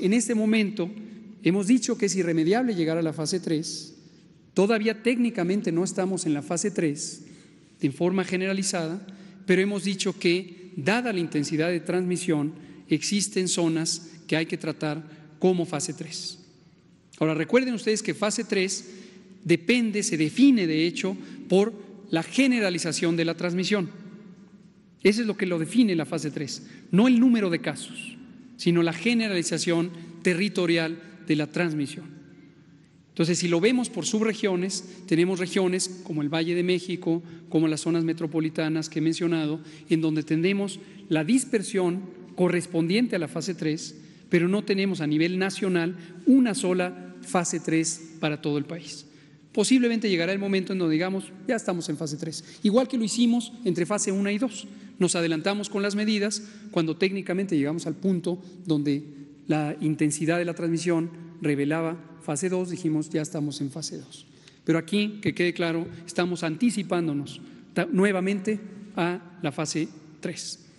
En este momento hemos dicho que es irremediable llegar a la fase 3, todavía técnicamente no estamos en la fase 3 de forma generalizada, pero hemos dicho que, dada la intensidad de transmisión, existen zonas que hay que tratar como fase 3. Ahora, recuerden ustedes que fase 3 depende, se define de hecho, por la generalización de la transmisión. Eso es lo que lo define la fase 3, no el número de casos sino la generalización territorial de la transmisión. Entonces, si lo vemos por subregiones, tenemos regiones como el Valle de México, como las zonas metropolitanas que he mencionado, en donde tenemos la dispersión correspondiente a la fase 3, pero no tenemos a nivel nacional una sola fase 3 para todo el país. Posiblemente llegará el momento en donde digamos, ya estamos en fase 3, igual que lo hicimos entre fase 1 y 2. Nos adelantamos con las medidas cuando técnicamente llegamos al punto donde la intensidad de la transmisión revelaba fase 2, dijimos ya estamos en fase 2. Pero aquí, que quede claro, estamos anticipándonos nuevamente a la fase 3.